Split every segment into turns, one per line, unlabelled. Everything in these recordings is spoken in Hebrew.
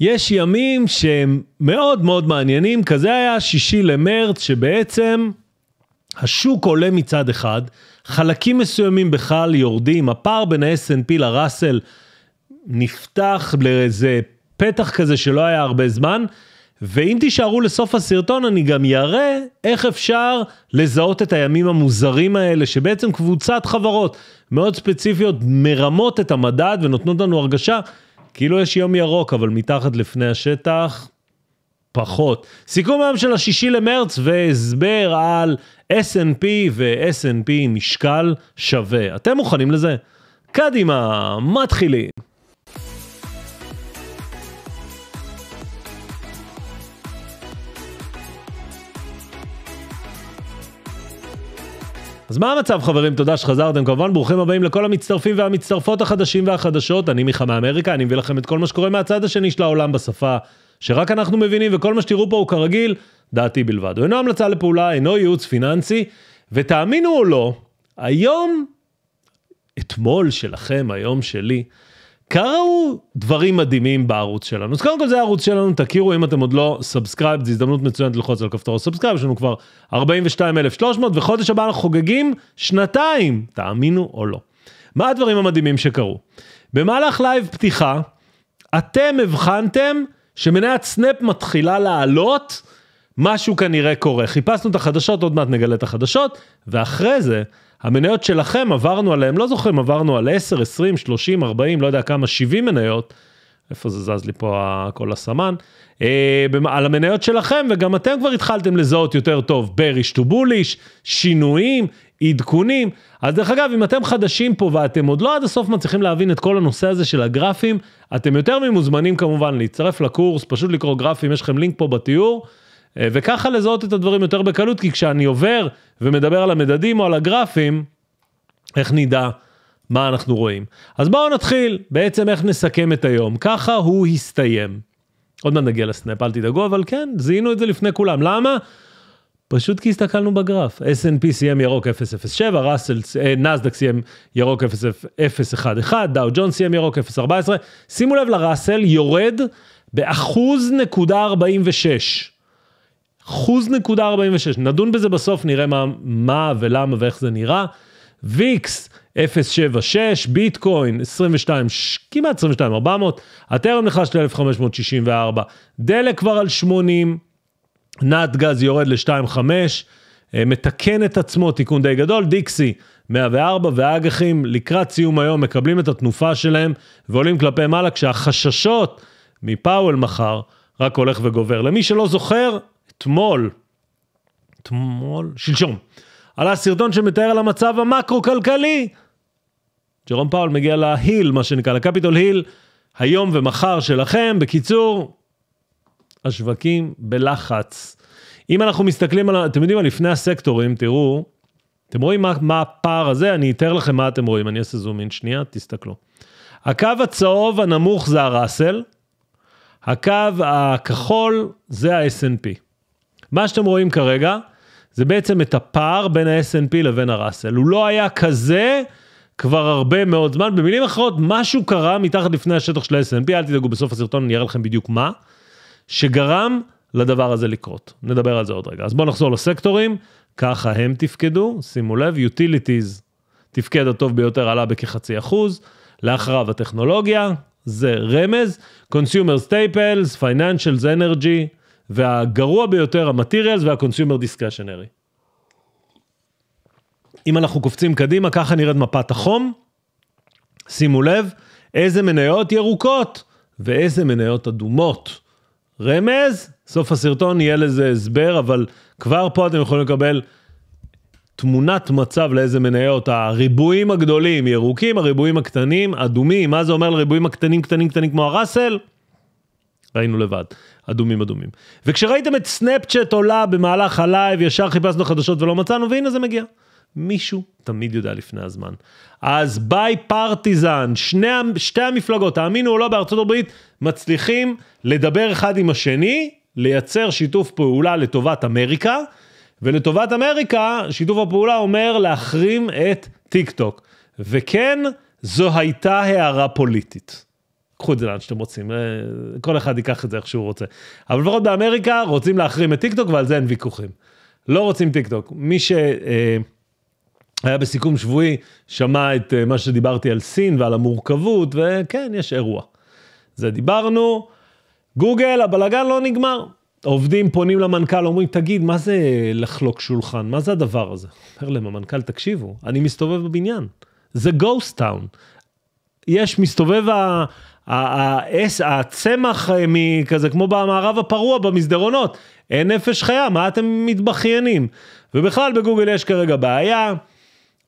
יש ימים שהם מאוד מאוד מעניינים, כזה היה שישי למרץ, שבעצם השוק עולה מצד אחד, חלקים מסוימים בכלל יורדים, הפער בין ה snp לראסל נפתח לאיזה פתח כזה שלא היה הרבה זמן, ואם תישארו לסוף הסרטון אני גם יראה איך אפשר לזהות את הימים המוזרים האלה, שבעצם קבוצת חברות מאוד ספציפיות מרמות את המדד ונותנות לנו הרגשה כאילו יש יום ירוק, אבל מתחת לפני השטח, פחות. סיכום היום של השישי למרץ והסבר על S&P ו-S&P משקל שווה. אתם מוכנים לזה? קדימה, מתחילים. אז מה המצב חברים? תודה שחזרתם כמובן, ברוכים הבאים לכל המצטרפים והמצטרפות החדשים והחדשות. אני מיכה מאמריקה, אני מביא לכם את כל מה שקורה מהצד השני של העולם בשפה שרק אנחנו מבינים, וכל מה שתראו פה הוא כרגיל, דעתי בלבד. הוא אינו המלצה לפעולה, אינו ייעוץ פיננסי, ותאמינו או לא, היום, אתמול שלכם, היום שלי, קרו דברים מדהימים בערוץ שלנו. אז קודם כל זה הערוץ שלנו, תכירו אם אתם עוד לא סאבסקרייב, זו הזדמנות מצוינת ללחוץ על כפתור הסאבסקרייב, יש לנו כבר 42,300, וחודש הבא אנחנו חוגגים שנתיים, תאמינו או לא. מה הדברים המדהימים שקרו? במהלך לייב פתיחה, אתם הבחנתם שמניית סנאפ מתחילה לעלות, משהו כנראה קורה. חיפשנו את החדשות, עוד מעט נגלה את החדשות, ואחרי זה... המניות שלכם, עברנו עליהם, לא זוכרים, עברנו על 10, 20, 30, 40, לא יודע כמה, 70 מניות, איפה זה זז לי פה כל הסמן, אה, על המניות שלכם, וגם אתם כבר התחלתם לזהות יותר טוב בריש טו בוליש, שינויים, עדכונים. אז דרך אגב, אם אתם חדשים פה ואתם עוד לא עד הסוף מצליחים להבין את כל הנושא הזה של הגרפים, אתם יותר ממוזמנים כמובן להצטרף לקורס, פשוט לקרוא גרפים, יש לכם לינק פה בתיאור. אה, וככה לזהות את הדברים יותר בקלות, כי כשאני עובר ומדבר על המדדים או על הגרפים, איך נדע מה אנחנו רואים. אז בואו נתחיל, בעצם איך נסכם את היום. ככה הוא הסתיים. עוד מעט נגיע לסנאפ, אל תדאגו, אבל כן, זיהינו את זה לפני כולם. למה? פשוט כי הסתכלנו בגרף. S&P סיים ירוק 007, ראסל, נסדק סיים ירוק 011, דאו ג'ון סיים ירוק 014. שימו לב לראסל, יורד באחוז נקודה 46. אחוז נקודה 46, נדון בזה בסוף, נראה מה, מה ולמה ואיך זה נראה. ויקס, 076, ביטקוין, 22, ש... כמעט 22, 400, הטרם נחלש ל-1564, דלק כבר על 80, נת גז יורד ל-2.5, אה, מתקן את עצמו, תיקון די גדול, דיקסי, 104 והאג"חים לקראת סיום היום מקבלים את התנופה שלהם ועולים כלפי מעלה כשהחששות מפאוול מחר רק הולך וגובר. למי שלא זוכר, אתמול, אתמול, שלשום, עלה סרטון שמתאר על המצב המקרו-כלכלי. ג'רום פאול מגיע להיל, מה שנקרא, לקפיטול היל, היום ומחר שלכם. בקיצור, השווקים בלחץ. אם אנחנו מסתכלים על, אתם יודעים מה, לפני הסקטורים, תראו, אתם רואים מה, מה הפער הזה? אני אתאר לכם מה אתם רואים, אני אעשה זום אין שנייה, תסתכלו. הקו הצהוב הנמוך זה הראסל, הקו הכחול זה ה snp מה שאתם רואים כרגע, זה בעצם את הפער בין ה snp לבין הראסל. הוא לא היה כזה כבר הרבה מאוד זמן. במילים אחרות, משהו קרה מתחת לפני השטח של ה snp אל תדאגו, בסוף הסרטון אני אראה לכם בדיוק מה, שגרם לדבר הזה לקרות. נדבר על זה עוד רגע. אז בואו נחזור לסקטורים, ככה הם תפקדו, שימו לב, utilities תפקד הטוב ביותר, עלה בכחצי אחוז, לאחריו הטכנולוגיה, זה רמז, consumer staples, financials, energy, והגרוע ביותר, ה-materials וה-consumer Discussionary. אם אנחנו קופצים קדימה, ככה נראית מפת החום. שימו לב, איזה מניות ירוקות ואיזה מניות אדומות. רמז, סוף הסרטון יהיה לזה הסבר, אבל כבר פה אתם יכולים לקבל תמונת מצב לאיזה מניות, הריבועים הגדולים ירוקים, הריבועים הקטנים אדומים, מה זה אומר לריבועים הקטנים קטנים קטנים כמו הראסל? ראינו לבד, אדומים אדומים. וכשראיתם את סנאפצ'אט עולה במהלך הלייב, ישר חיפשנו חדשות ולא מצאנו, והנה זה מגיע. מישהו תמיד יודע לפני הזמן. אז ביי פרטיזן, שני, שתי המפלגות, תאמינו או לא, בארצות הברית מצליחים לדבר אחד עם השני, לייצר שיתוף פעולה לטובת אמריקה, ולטובת אמריקה, שיתוף הפעולה אומר להחרים את טיק טוק. וכן, זו הייתה הערה פוליטית. קחו את זה לאן שאתם רוצים, אה, כל אחד ייקח את זה איך שהוא רוצה. אבל לפחות באמריקה רוצים להחרים את טיקטוק ועל זה אין ויכוחים. לא רוצים טיקטוק. מי שהיה אה, היה בסיכום שבועי, שמע את אה, מה שדיברתי על סין ועל המורכבות, וכן, יש אירוע. זה דיברנו, גוגל, הבלגן לא נגמר. עובדים פונים למנכ"ל, אומרים, תגיד, מה זה לחלוק שולחן? מה זה הדבר הזה? אומר להם, המנכ"ל, תקשיבו, אני מסתובב בבניין. זה גוסט טאון. יש, מסתובב הצמח אה, כזה כמו במערב הפרוע במסדרונות, אין נפש חיה, מה אתם מתבכיינים? ובכלל בגוגל יש כרגע בעיה,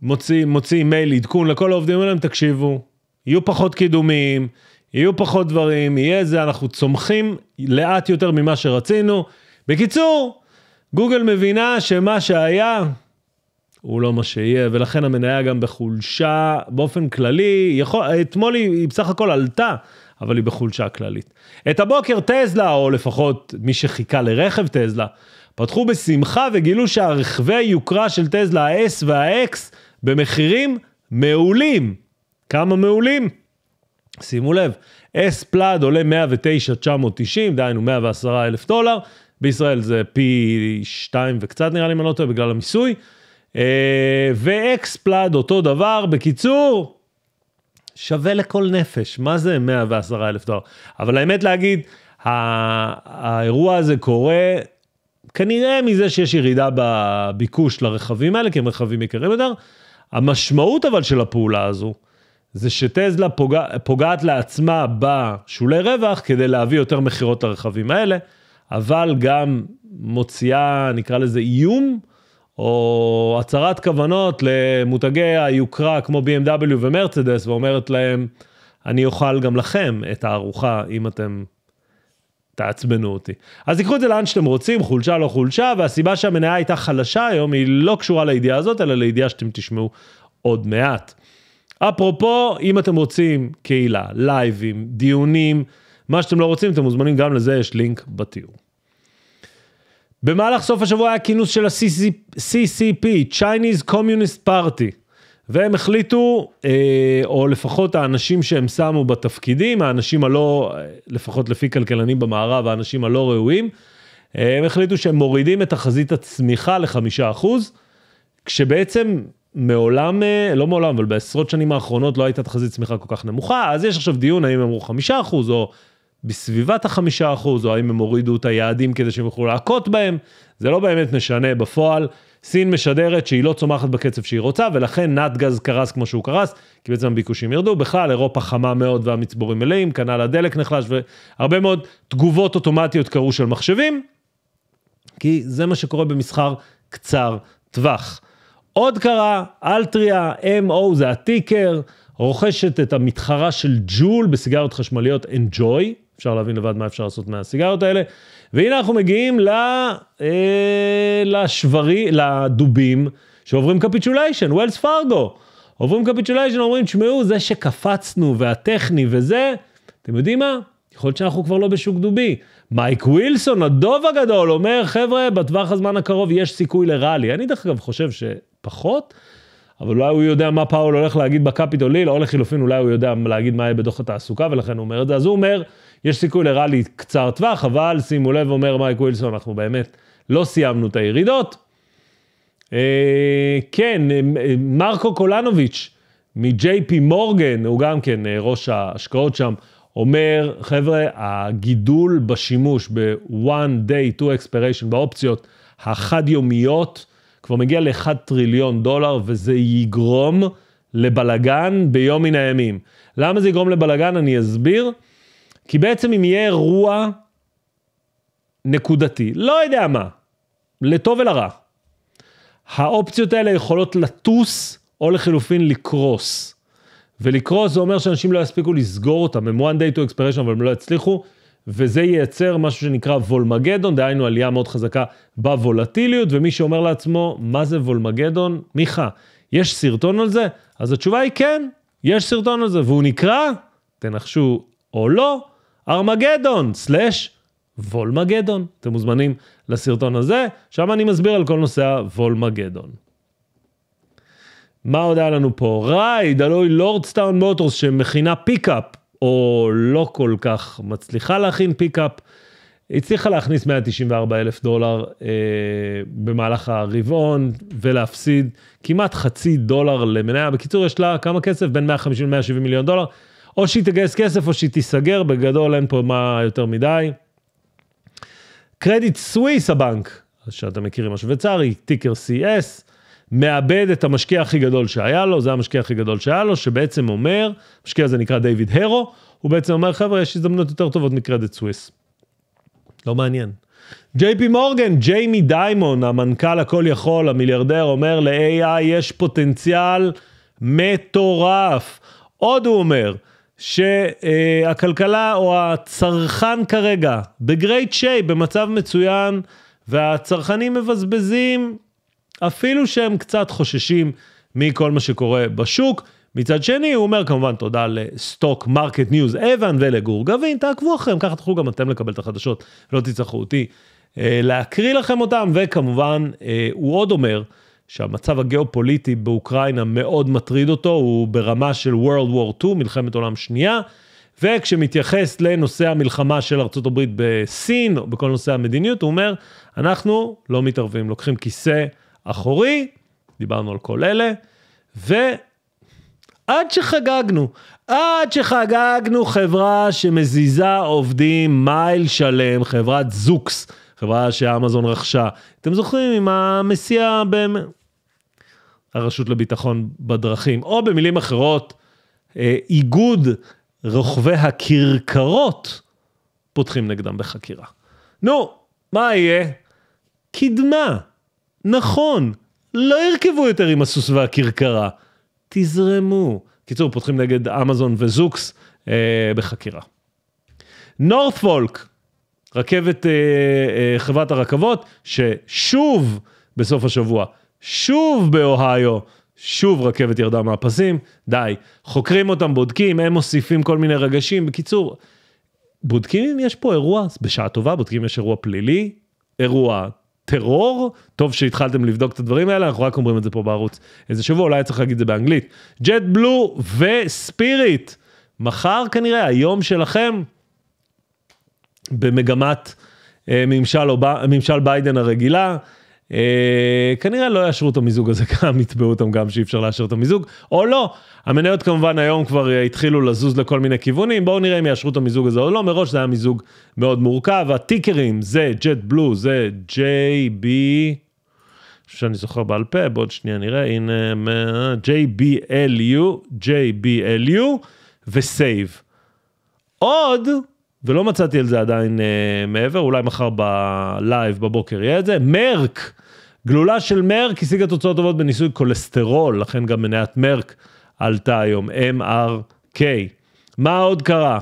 מוציא, מוציא מייל עדכון לכל העובדים, אומרים להם תקשיבו, יהיו פחות קידומים, יהיו פחות דברים, יהיה זה, אנחנו צומחים לאט יותר ממה שרצינו. בקיצור, גוגל מבינה שמה שהיה הוא לא מה שיהיה, ולכן המניה גם בחולשה באופן כללי, יכול, אתמול היא, היא בסך הכל עלתה, אבל היא בחולשה כללית. את הבוקר טזלה, או לפחות מי שחיכה לרכב טזלה, פתחו בשמחה וגילו שהרכבי יוקרה של טזלה, ה-S וה-X, במחירים מעולים. כמה מעולים? שימו לב, S פלאד עולה 109,990, דהיינו 110,000 דולר, בישראל זה פי 2 וקצת נראה לי, אם אני לא טועה, בגלל המיסוי. אה, ואקספלד אותו דבר, בקיצור, שווה לכל נפש, מה זה 110 אלף דולר? אבל האמת להגיד, האירוע הזה קורה כנראה מזה שיש ירידה בביקוש לרכבים האלה, כי הם רכבים יקרים יותר. המשמעות אבל של הפעולה הזו, זה שטזלה פוגע, פוגעת לעצמה בשולי רווח כדי להביא יותר מכירות לרכבים האלה, אבל גם מוציאה, נקרא לזה איום, או הצהרת כוונות למותגי היוקרה כמו BMW ומרצדס, ואומרת להם, אני אוכל גם לכם את הארוחה אם אתם תעצבנו אותי. אז תיקחו את זה לאן שאתם רוצים, חולשה לא חולשה, והסיבה שהמניה הייתה חלשה היום היא לא קשורה לידיעה הזאת, אלא לידיעה שאתם תשמעו עוד מעט. אפרופו, אם אתם רוצים קהילה, לייבים, דיונים, מה שאתם לא רוצים, אתם מוזמנים גם לזה, יש לינק בתיאור. במהלך סוף השבוע היה כינוס של ה-CCP, Chinese Communist Party, והם החליטו, אה, או לפחות האנשים שהם שמו בתפקידים, האנשים הלא, אה, לפחות לפי כלכלנים במערב, האנשים הלא ראויים, אה, הם החליטו שהם מורידים את תחזית הצמיחה לחמישה אחוז, כשבעצם מעולם, לא מעולם, אבל בעשרות שנים האחרונות לא הייתה תחזית צמיחה כל כך נמוכה, אז יש עכשיו דיון האם אמרו חמישה אחוז או בסביבת החמישה אחוז, או האם הם הורידו את היעדים כדי שהם יוכלו להכות בהם, זה לא באמת משנה בפועל. סין משדרת שהיא לא צומחת בקצב שהיא רוצה, ולכן נתגז קרס כמו שהוא קרס, כי בעצם הביקושים ירדו. בכלל, אירופה חמה מאוד והמצבורים מלאים, כנ"ל הדלק נחלש, והרבה מאוד תגובות אוטומטיות קרו של מחשבים, כי זה מה שקורה במסחר קצר טווח. עוד קרה, אלטריה, MO זה הטיקר, רוכשת את המתחרה של ג'ול בסיגריות חשמליות אנג'וי, אפשר להבין לבד מה אפשר לעשות מהסיגריות האלה. והנה אנחנו מגיעים ל, אה, לשברי, לדובים שעוברים קפיצ'וליישן, ווילס פארגו. עוברים קפיצ'וליישן, אומרים, תשמעו, זה שקפצנו והטכני וזה, אתם יודעים מה? יכול להיות שאנחנו כבר לא בשוק דובי. מייק ווילסון, הדוב הגדול, אומר, חבר'ה, בטווח הזמן הקרוב יש סיכוי לראלי. אני דרך אגב חושב שפחות, אבל אולי הוא יודע מה פאול הולך להגיד בקפיטוליל, או לחילופין אולי הוא יודע להגיד מה יהיה בדוח התעסוקה, ולכן הוא אומר את זה. אז הוא אומר, יש סיכוי לרלי קצר טווח, אבל שימו לב, אומר מייק ווילסון, אנחנו באמת לא סיימנו את הירידות. אה, כן, אה, מרקו קולנוביץ' מ-JP מורגן, הוא גם כן אה, ראש ההשקעות שם, אומר, חבר'ה, הגידול בשימוש ב-one day to expiration, באופציות החד-יומיות, כבר מגיע ל-1 טריליון דולר, וזה יגרום לבלגן ביום מן הימים. למה זה יגרום לבלגן? אני אסביר. כי בעצם אם יהיה אירוע נקודתי, לא יודע מה, לטוב ולרע, האופציות האלה יכולות לטוס או לחלופין לקרוס. ולקרוס זה אומר שאנשים לא יספיקו לסגור אותם, הם one day to expression, אבל הם לא יצליחו, וזה ייצר משהו שנקרא וולמגדון, דהיינו עלייה מאוד חזקה בוולטיליות, ומי שאומר לעצמו, מה זה וולמגדון? מיכה, יש סרטון על זה? אז התשובה היא כן, יש סרטון על זה, והוא נקרא, תנחשו או לא, ארמגדון, סלאש וולמגדון. אתם מוזמנים לסרטון הזה, שם אני מסביר על כל נושא הוולמגדון. מה עוד היה לנו פה? רייד, הלוי לורדסטאון מוטורס שמכינה פיקאפ או לא כל כך מצליחה להכין פיקאפ. הצליחה להכניס 194 אלף דולר אה, במהלך הרבעון ולהפסיד כמעט חצי דולר למניה. בקיצור, יש לה כמה כסף? בין 150 ל-170 מיליון דולר. או שהיא תגייס כסף או שהיא תיסגר, בגדול אין פה מה יותר מדי. קרדיט סוויס הבנק, שאתם מכירים השוויצרי, טיקר CS, מאבד את המשקיע הכי גדול שהיה לו, זה המשקיע הכי גדול שהיה לו, שבעצם אומר, המשקיע הזה נקרא דיוויד הרו, הוא בעצם אומר, חבר'ה, יש הזדמנות יותר טובות מקרדיט סוויס. לא מעניין. ג'יי פי מורגן, ג'יימי דיימון, המנכ"ל הכל יכול, המיליארדר, אומר ל-AI יש פוטנציאל מטורף. עוד הוא אומר, שהכלכלה או הצרכן כרגע בגרייט שייפ, במצב מצוין, והצרכנים מבזבזים אפילו שהם קצת חוששים מכל מה שקורה בשוק. מצד שני, הוא אומר כמובן תודה לסטוק מרקט ניוז אבן ולגור גבין, תעקבו אחריהם, ככה תוכלו גם אתם לקבל את החדשות, לא תצטרכו אותי אה, להקריא לכם אותם, וכמובן, אה, הוא עוד אומר שהמצב הגיאופוליטי באוקראינה מאוד מטריד אותו, הוא ברמה של World War II, מלחמת עולם שנייה, וכשמתייחס לנושא המלחמה של ארה"ב בסין, או בכל נושא המדיניות, הוא אומר, אנחנו לא מתערבים, לוקחים כיסא. אחורי, דיברנו על כל אלה, ועד שחגגנו, עד שחגגנו חברה שמזיזה עובדים מייל שלם, חברת זוקס, חברה שאמזון רכשה. אתם זוכרים עם המסיע ב... הרשות לביטחון בדרכים, או במילים אחרות, אה, איגוד רוכבי הכרכרות פותחים נגדם בחקירה. נו, מה יהיה? קדמה. נכון, לא ירכבו יותר עם הסוס והכרכרה. תזרמו. קיצור, פותחים נגד אמזון וזוקס אה, בחקירה. נורת'פולק, רכבת, אה, אה, חברת הרכבות, ששוב בסוף השבוע, שוב באוהיו, שוב רכבת ירדה מהפסים, די. חוקרים אותם, בודקים, הם מוסיפים כל מיני רגשים. בקיצור, בודקים אם יש פה אירוע, בשעה טובה בודקים אם יש אירוע פלילי, אירוע טרור, טוב שהתחלתם לבדוק את הדברים האלה, אנחנו רק אומרים את זה פה בערוץ איזה שבוע, אולי צריך להגיד את זה באנגלית. ג'ט בלו וספיריט, מחר כנראה, היום שלכם, במגמת אה, ממשל, אוב... ממשל ביידן הרגילה. אה, כנראה לא יאשרו את המיזוג הזה גם, יתבעו אותם גם שאי אפשר לאשר את המיזוג, או לא. המניות כמובן היום כבר אה, התחילו לזוז לכל מיני כיוונים, בואו נראה אם יאשרו את המיזוג הזה או לא, מראש זה היה מיזוג מאוד מורכב, הטיקרים זה ג'ט בלו, זה JB, שאני זוכר בעל פה, בעוד שנייה נראה, הנה, JBLU, JBLU וסייב. עוד ולא מצאתי על זה עדיין אה, מעבר, אולי מחר בלייב בבוקר יהיה את זה. מרק, גלולה של מרק השיגה תוצאות טובות בניסוי קולסטרול, לכן גם מניית מרק עלתה היום, MRK. מה עוד קרה?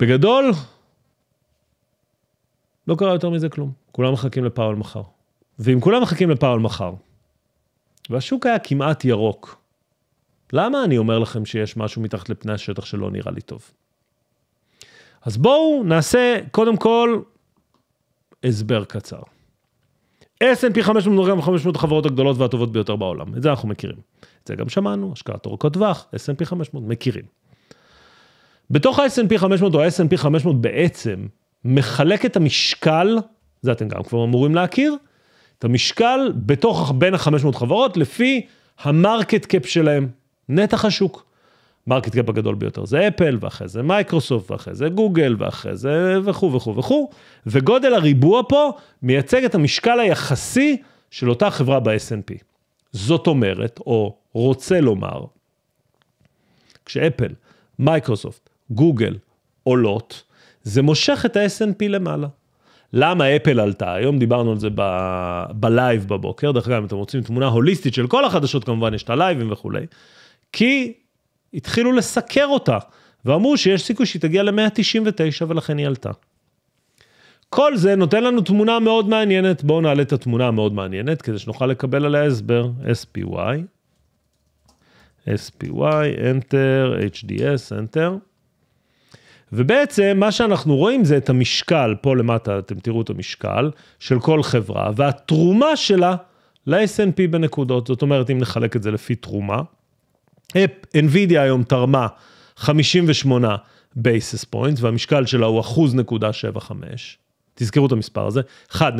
בגדול, לא קרה יותר מזה כלום. כולם מחכים לפאוול מחר. ואם כולם מחכים לפאוול מחר, והשוק היה כמעט ירוק, למה אני אומר לכם שיש משהו מתחת לפני השטח שלא נראה לי טוב? אז בואו נעשה קודם כל הסבר קצר. S&P 500 מדורגם 500 החברות הגדולות והטובות ביותר בעולם, את זה אנחנו מכירים. את זה גם שמענו, השקעת אורכות טווח, S&P 500, מכירים. בתוך ה-S&P 500 או ה-S&P 500 בעצם מחלק את המשקל, זה אתם גם כבר אמורים להכיר, את המשקל בתוך בין ה-500 חברות לפי המרקט קאפ שלהם. נתח השוק. מרקט קאפ הגדול ביותר זה אפל, ואחרי זה מייקרוסופט, ואחרי זה גוגל, ואחרי זה וכו' וכו' וכו', וגודל הריבוע פה מייצג את המשקל היחסי של אותה חברה ב snp זאת אומרת, או רוצה לומר, כשאפל, מייקרוסופט, גוגל עולות, זה מושך את ה snp למעלה. למה אפל עלתה? היום דיברנו על זה בלייב בבוקר, דרך אגב, אם אתם רוצים תמונה הוליסטית של כל החדשות, כמובן יש את הלייבים וכולי. כי התחילו לסקר אותה, ואמרו שיש סיכוי שהיא תגיע ל-199 ולכן היא עלתה. כל זה נותן לנו תמונה מאוד מעניינת, בואו נעלה את התמונה המאוד מעניינת כדי שנוכל לקבל עליה הסבר, SPY, SPY, Enter, HDS, Enter. ובעצם מה שאנחנו רואים זה את המשקל, פה למטה אתם תראו את המשקל של כל חברה, והתרומה שלה ל snp בנקודות, זאת אומרת אם נחלק את זה לפי תרומה, אינווידיה היום תרמה 58 בייסס פוינט והמשקל שלה הוא 1.75, תזכרו את המספר הזה, 1.75.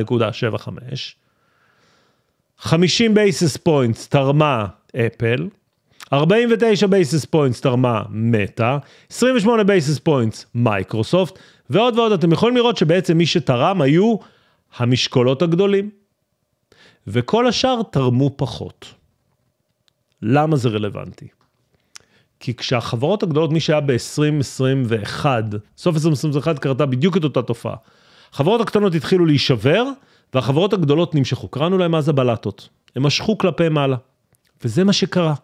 50 בייסס פוינט תרמה אפל, 49 בייסס פוינט תרמה מטא, 28 בייסס פוינט מייקרוסופט, ועוד ועוד אתם יכולים לראות שבעצם מי שתרם היו המשקולות הגדולים. וכל השאר תרמו פחות. למה זה רלוונטי? כי כשהחברות הגדולות, מי שהיה ב-2021, סוף 2021 קרתה בדיוק את אותה תופעה. החברות הקטנות התחילו להישבר, והחברות הגדולות נמשכו. קראנו להם אז הבלטות. הם משכו כלפי מעלה. וזה מה שקרה.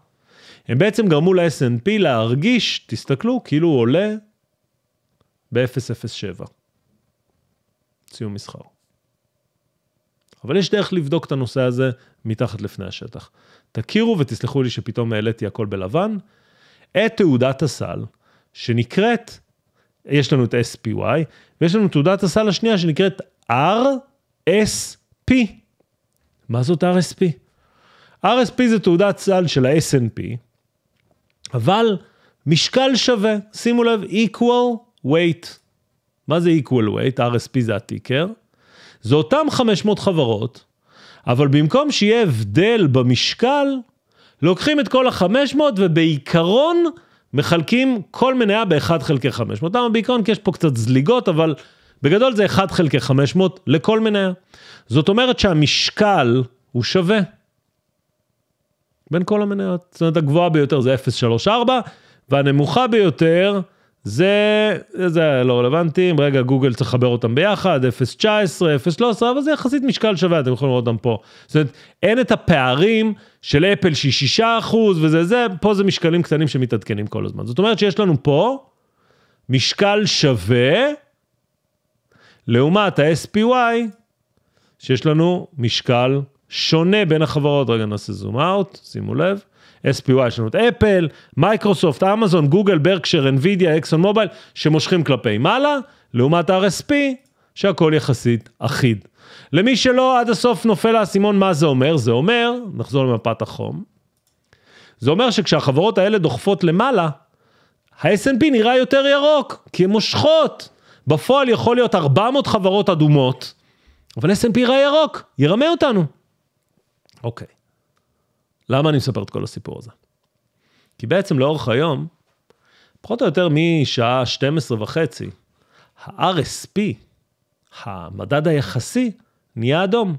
הם בעצם גרמו ל snp להרגיש, תסתכלו, כאילו הוא עולה ב-0.07. סיום מסחר. אבל יש דרך לבדוק את הנושא הזה מתחת לפני השטח. תכירו ותסלחו לי שפתאום העליתי הכל בלבן. את תעודת הסל, שנקראת, יש לנו את SPY, ויש לנו תעודת הסל השנייה שנקראת RSP. מה זאת RSP? RSP זה תעודת סל של ה-SNP, אבל משקל שווה, שימו לב, equal weight. מה זה equal weight? RSP זה הטיקר. זה אותם 500 חברות, אבל במקום שיהיה הבדל במשקל, לוקחים את כל החמש מאות ובעיקרון מחלקים כל מניה באחד חלקי חמש מאות. למה בעיקרון? כי יש פה קצת זליגות, אבל בגדול זה אחד חלקי חמש מאות לכל מניה. זאת אומרת שהמשקל הוא שווה בין כל המניות. זאת אומרת, הגבוהה ביותר זה 0.34, והנמוכה ביותר... זה, זה לא רלוונטי, רגע, גוגל צריך לחבר אותם ביחד, 0.19, 0.13, אבל זה יחסית משקל שווה, אתם יכולים לראות אותם פה. זאת אומרת, אין את הפערים של אפל שהיא 6% וזה זה, פה זה משקלים קטנים שמתעדכנים כל הזמן. זאת אומרת שיש לנו פה משקל שווה לעומת ה-SPY, שיש לנו משקל שונה בין החברות. רגע, נעשה זום אאוט, שימו לב. SPY, יש לנו את אפל, מייקרוסופט, אמזון, גוגל, ברקשר, NVIDIA, אקסון מובייל, שמושכים כלפי מעלה, לעומת RSP, שהכל יחסית אחיד. למי שלא עד הסוף נופל האסימון, מה זה אומר? זה אומר, נחזור למפת החום, זה אומר שכשהחברות האלה דוחפות למעלה, ה snp נראה יותר ירוק, כי הן מושכות. בפועל יכול להיות 400 חברות אדומות, אבל S&P יראה ירוק, ירמה אותנו. אוקיי. למה אני מספר את כל הסיפור הזה? כי בעצם לאורך היום, פחות או יותר משעה 12 וחצי, ה-RSP, המדד היחסי, נהיה אדום.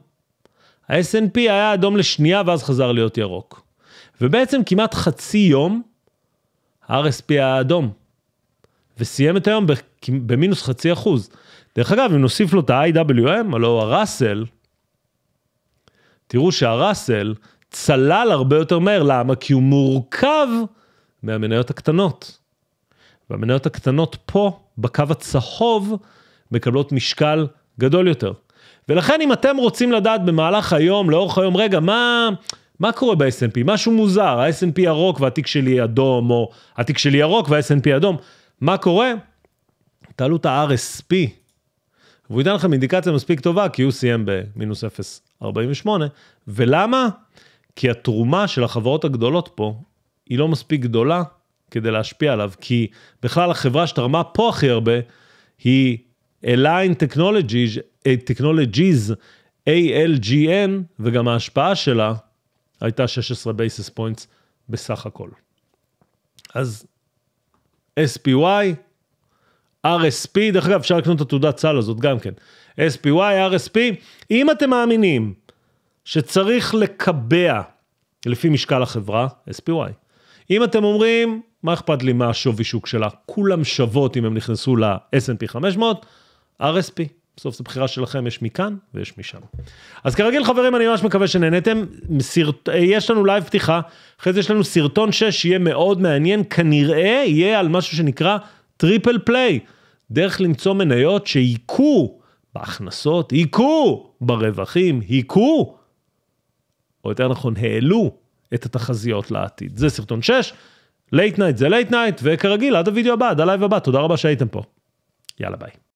ה snp היה אדום לשנייה ואז חזר להיות ירוק. ובעצם כמעט חצי יום, ה-RSP היה אדום. וסיים את היום במינוס חצי אחוז. דרך אגב, אם נוסיף לו את ה-IWM, הלוא הראסל, תראו שהראסל צלל הרבה יותר מהר, למה? כי הוא מורכב מהמניות הקטנות. והמניות הקטנות פה, בקו הצהוב, מקבלות משקל גדול יותר. ולכן אם אתם רוצים לדעת במהלך היום, לאורך היום, רגע, מה, מה קורה ב-S&P? משהו מוזר, ה-S&P ירוק והתיק שלי אדום, או התיק שלי ירוק וה-S&P אדום, מה קורה? תעלו את ה-RSP, והוא ייתן לכם אינדיקציה מספיק טובה, כי הוא סיים במינוס 0.48, ולמה? כי התרומה של החברות הגדולות פה היא לא מספיק גדולה כדי להשפיע עליו, כי בכלל החברה שתרמה פה הכי הרבה היא Align Technologies, אה, Technologies ALGN, וגם ההשפעה שלה הייתה 16 basis points בסך הכל. אז SPY, RSP, דרך אגב, אפשר לקנות את התעודת סל הזאת גם כן. SPY, RSP, אם אתם מאמינים שצריך לקבע לפי משקל החברה, SPY. אם אתם אומרים, מה אכפת לי מה השווי שוק שלה? כולם שוות אם הם נכנסו ל-S&P 500, RSP. בסוף זו בחירה שלכם, יש מכאן ויש משם. אז כרגיל חברים, אני ממש מקווה שנהנתם. סרט... יש לנו לייב פתיחה, אחרי זה יש לנו סרטון 6 שיהיה מאוד מעניין, כנראה יהיה על משהו שנקרא טריפל פליי. דרך למצוא מניות שהיכו בהכנסות, היכו ברווחים, היכו או יותר נכון העלו את התחזיות לעתיד. זה סרטון 6, לייט נייט זה לייט נייט, וכרגיל עד הוידאו הבא, עד הלייב הבא, תודה רבה שהייתם פה. יאללה ביי.